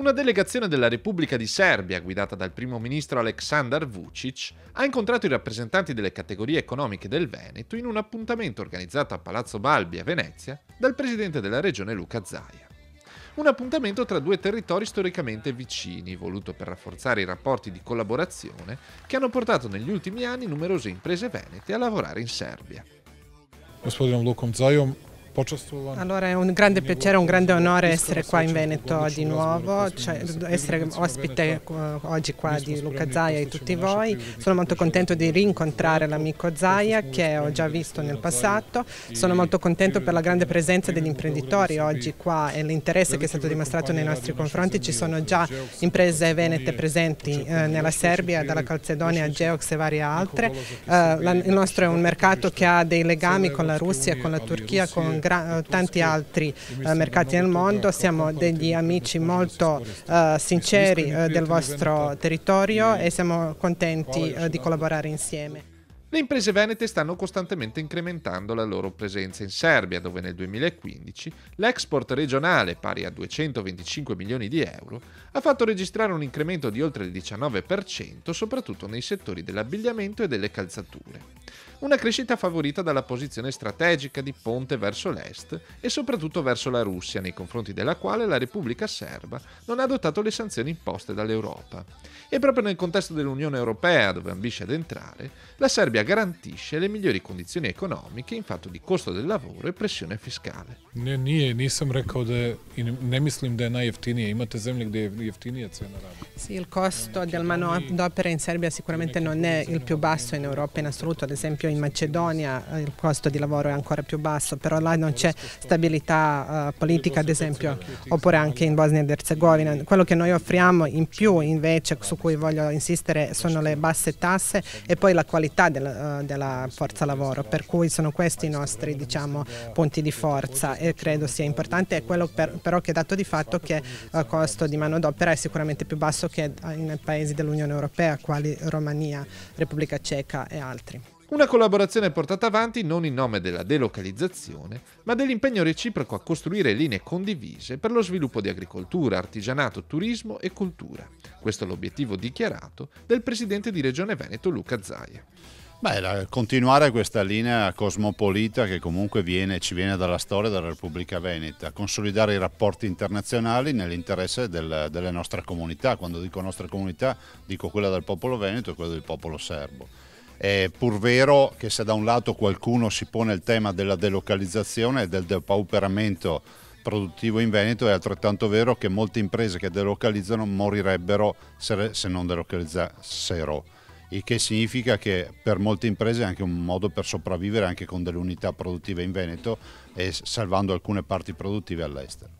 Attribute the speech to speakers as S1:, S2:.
S1: una delegazione della Repubblica di Serbia, guidata dal primo ministro Aleksandar Vucic, ha incontrato i rappresentanti delle categorie economiche del Veneto in un appuntamento organizzato a Palazzo Balbi a Venezia dal presidente della regione Luca Zaia. Un appuntamento tra due territori storicamente vicini, voluto per rafforzare i rapporti di collaborazione che hanno portato negli ultimi anni numerose imprese venete a lavorare in Serbia. Gospodinom Lukom Zajom allora
S2: è un grande piacere, un grande onore essere qua in Veneto di nuovo, cioè essere ospite oggi qua di Luca Zaia e tutti voi. Sono molto contento di rincontrare l'amico Zaia che ho già visto nel passato. Sono molto contento per la grande presenza degli imprenditori oggi qua e l'interesse che è stato dimostrato nei nostri confronti. Ci sono già imprese venete presenti eh, nella Serbia, dalla Calcedonia a Geox e varie altre. Eh, il nostro è un mercato che ha dei legami con la Russia, con la Turchia, con tanti altri eh, mercati nel mondo, siamo degli amici molto eh, sinceri eh, del vostro territorio e siamo contenti di collaborare insieme.
S1: Le imprese venete stanno costantemente incrementando la loro presenza in Serbia, dove nel 2015 l'export regionale, pari a 225 milioni di euro, ha fatto registrare un incremento di oltre il 19%, soprattutto nei settori dell'abbigliamento e delle calzature. Una crescita favorita dalla posizione strategica di Ponte verso l'est e soprattutto verso la Russia, nei confronti della quale la Repubblica Serba non ha adottato le sanzioni imposte dall'Europa. E proprio nel contesto dell'Unione Europea, dove ambisce ad entrare, la Serbia Italia garantisce le migliori condizioni economiche in fatto di costo del lavoro e pressione fiscale.
S2: Sì, il costo del manodopera in Serbia sicuramente non è il più basso in Europa in assoluto, ad esempio in Macedonia eh, il costo di lavoro è ancora più basso, però là non c'è stabilità uh, politica ad esempio, oppure anche in Bosnia ed Erzegovina. Quello che noi offriamo in più invece, su cui voglio insistere, sono le basse tasse e poi la qualità del eh, della forza lavoro, per cui sono questi i nostri diciamo, punti di forza e credo sia importante, è quello per, però che è dato di fatto che il eh, costo di manodopera è sicuramente più basso che in paesi dell'Unione Europea, quali Romania, Repubblica Ceca e altri.
S1: Una collaborazione portata avanti non in nome della delocalizzazione, ma dell'impegno reciproco a costruire linee condivise per lo sviluppo di agricoltura, artigianato, turismo e cultura. Questo è l'obiettivo dichiarato del presidente di Regione Veneto Luca Zaia.
S3: Beh, continuare questa linea cosmopolita che comunque viene, ci viene dalla storia della Repubblica Veneta, consolidare i rapporti internazionali nell'interesse del, delle nostre comunità, quando dico nostre comunità dico quella del popolo veneto e quella del popolo serbo. È pur vero che se da un lato qualcuno si pone il tema della delocalizzazione e del depauperamento produttivo in Veneto, è altrettanto vero che molte imprese che delocalizzano morirebbero se, se non delocalizzassero il che significa che per molte imprese è anche un modo per sopravvivere anche con delle unità produttive in Veneto e salvando alcune parti produttive all'estero.